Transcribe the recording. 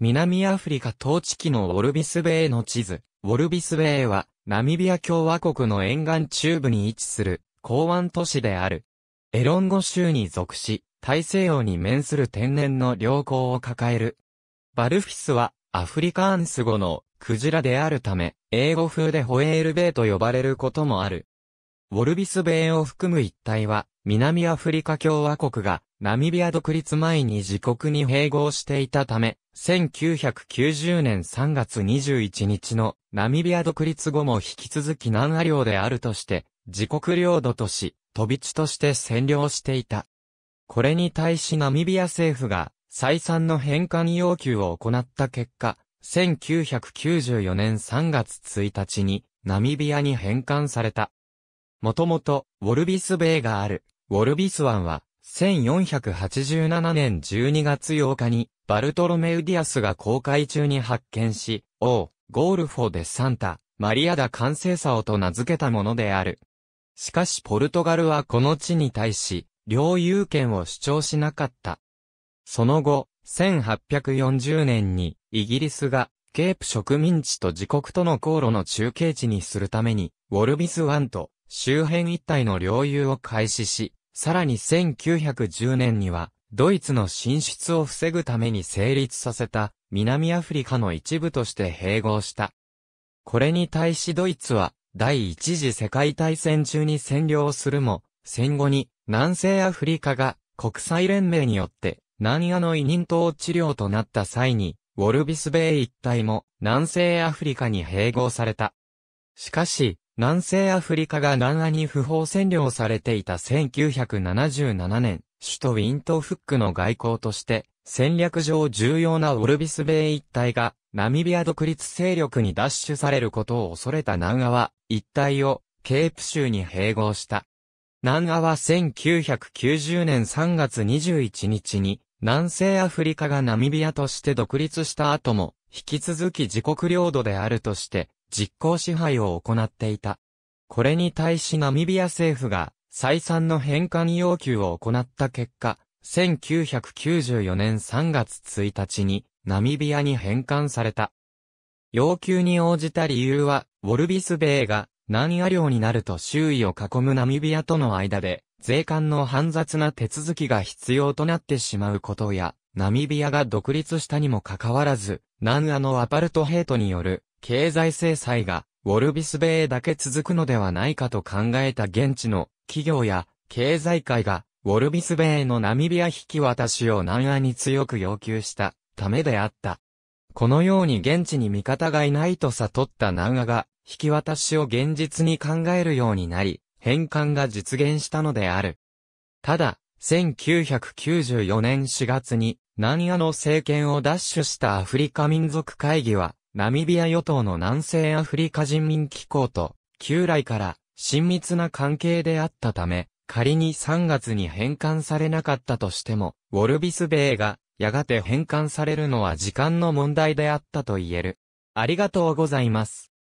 南アフリカ統治期のウォルビスベイの地図。ウォルビスベイは、ナミビア共和国の沿岸中部に位置する、港湾都市である。エロンゴ州に属し、大西洋に面する天然の良港を抱える。バルフィスは、アフリカアンス語の、クジラであるため、英語風でホエールベイと呼ばれることもある。ウォルビスベイを含む一帯は、南アフリカ共和国が、ナミビア独立前に自国に併合していたため、1990年3月21日のナミビア独立後も引き続き南ア領であるとして、自国領土とし、飛び地として占領していた。これに対しナミビア政府が再三の返還要求を行った結果、1994年3月1日にナミビアに返還された。もともと、ウォルビスベイがある、ウォルビス湾は、1487年12月8日に、バルトロメウディアスが公開中に発見し、王、ゴールフォ・デ・サンタ、マリアダ・完成サオと名付けたものである。しかしポルトガルはこの地に対し、領有権を主張しなかった。その後、1840年に、イギリスが、ケープ植民地と自国との航路の中継地にするために、ウォルビス湾と周辺一帯の領有を開始し、さらに1910年には、ドイツの進出を防ぐために成立させた南アフリカの一部として併合した。これに対しドイツは第一次世界大戦中に占領するも、戦後に南西アフリカが国際連盟によって南アの委任統治領となった際に、ウォルビスベイ一帯も南西アフリカに併合された。しかし、南西アフリカが南アに不法占領されていた1977年、首都ウィントフックの外交として、戦略上重要なウルビス米一帯が、ナミビア独立勢力に奪取されることを恐れた南アは、一帯を、ケープ州に併合した。南アは1990年3月21日に、南西アフリカがナミビアとして独立した後も、引き続き自国領土であるとして、実効支配を行っていた。これに対しナミビア政府が、再三の返還要求を行った結果、1994年3月1日にナミビアに返還された。要求に応じた理由は、ウォルビス米が南ア領になると周囲を囲むナミビアとの間で、税関の煩雑な手続きが必要となってしまうことや、ナミビアが独立したにもかかわらず、南アのアパルトヘイトによる経済制裁が、ウォルビス米だけ続くのではないかと考えた現地の企業や経済界がウォルビスベイのナミビア引き渡しを南アに強く要求したためであった。このように現地に味方がいないと悟った南アが引き渡しを現実に考えるようになり、返還が実現したのである。ただ、1994年4月に、南アの政権を奪取したアフリカ民族会議は、ナミビア与党の南西アフリカ人民機構と、旧来から親密な関係であったため、仮に3月に返還されなかったとしても、ウォルビス米がやがて返還されるのは時間の問題であったと言える。ありがとうございます。